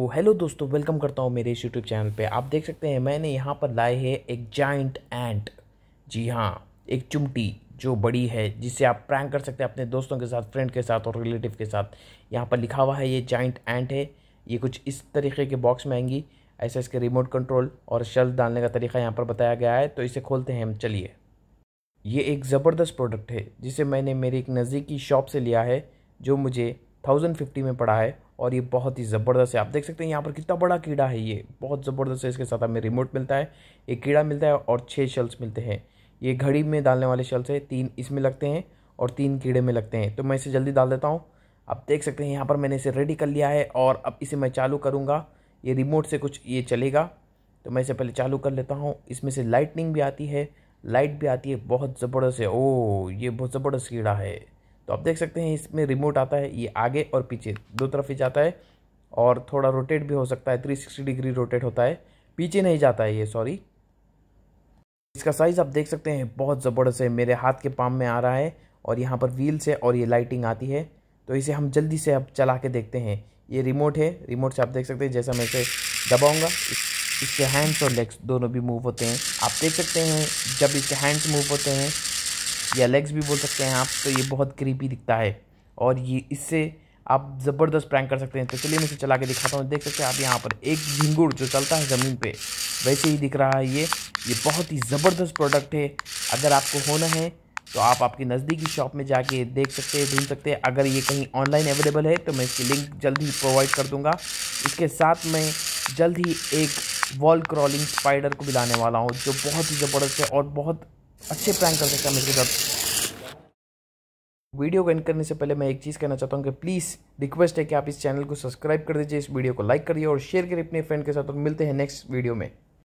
ओ hello तो दोस्तों welcome करता हूँ मेरे इस यूट्यूब चैनल पे आप देख सकते हैं मैंने यहाँ पर लाए है एक जाइंट एंट जी हाँ एक चुमटी जो बड़ी है जिसे आप प्रैंक कर सकते हैं अपने दोस्तों के साथ फ्रेंड के साथ और रिलेटिव के साथ यहाँ पर लिखा हुआ है ये जाइंट एंट है ये कुछ इस तरीके के बॉक्स में आएंगी ऐसा इसके रिमोट कंट्रोल और शल डालने का तरीका यहाँ पर बताया गया है तो इसे खोलते हैं हम चलिए ये एक ज़बरदस्त प्रोडक्ट है जिसे मैंने मेरे एक नज़दीकी शॉप से लिया है जो मुझे थाउजेंड फिफ्टी में पड़ा है और ये बहुत ही ज़बरदस्त है आप देख सकते हैं यहाँ पर कितना बड़ा कीड़ा है ये बहुत ज़बरदस्त है इसके साथ हमें रिमोट मिलता है एक कीड़ा मिलता है और छः शल्स मिलते हैं ये घड़ी में डालने वाले शल्स है तीन इसमें लगते हैं और तीन कीड़े में लगते हैं तो मैं इसे जल्दी डाल देता हूँ आप देख सकते हैं यहाँ पर मैंने इसे रेडी कर लिया है और अब इसे मैं चालू करूँगा ये रिमोट से कुछ ये चलेगा तो मैं इसे पहले चालू कर लेता हूँ इसमें से लाइटनिंग भी आती है लाइट भी आती है बहुत ज़बरदस्त है ओ ये बहुत ज़बरदस्त कीड़ा है तो आप देख सकते हैं इसमें रिमोट आता है ये आगे और पीछे दो तरफ ही जाता है और थोड़ा रोटेट भी हो सकता है 360 डिग्री रोटेट होता है पीछे नहीं जाता है ये सॉरी इसका साइज़ आप देख सकते हैं बहुत ज़बरदस्त है मेरे हाथ के पाम में आ रहा है और यहाँ पर व्हील्स है और ये लाइटिंग आती है तो इसे हम जल्दी से अब चला के देखते हैं ये रिमोट है रिमोट से आप देख सकते हैं जैसा मैं इसे दबाऊँगा इसके हैंड्स और लेग्स दोनों भी मूव होते हैं आप देख सकते हैं जब इसके हैंड्स मूव होते हैं या लेग्स भी बोल सकते हैं आप तो ये बहुत क्रीपी दिखता है और ये इससे आप ज़बरदस्त प्रैंक कर सकते हैं तो चलिए मैं इसे चला के दिखाता हूँ देख सकते हैं आप यहाँ पर एक झिंगुड़ जो चलता है ज़मीन पे वैसे ही दिख रहा है ये ये बहुत ही ज़बरदस्त प्रोडक्ट है अगर आपको होना है तो आप आपकी नज़दीकी शॉप में जाके देख सकते हैं ढूंढ सकते हैं अगर ये कहीं ऑनलाइन अवेलेबल है तो मैं इसकी लिंक जल्द ही प्रोवाइड कर दूँगा इसके साथ मैं जल्द ही एक वॉल क्रॉलिंग स्पाइडर को भी लाने वाला हूँ जो बहुत ही ज़बरदस्त है और बहुत अच्छे प्रैंक कर सकता है मेरे साथ वीडियो को एंड करने से पहले मैं एक चीज़ कहना चाहता हूँ कि प्लीज़ रिक्वेस्ट है कि आप इस चैनल को सब्सक्राइब कर दीजिए इस वीडियो को लाइक करिए और शेयर करिए अपने फ्रेंड के साथ और मिलते हैं नेक्स्ट वीडियो में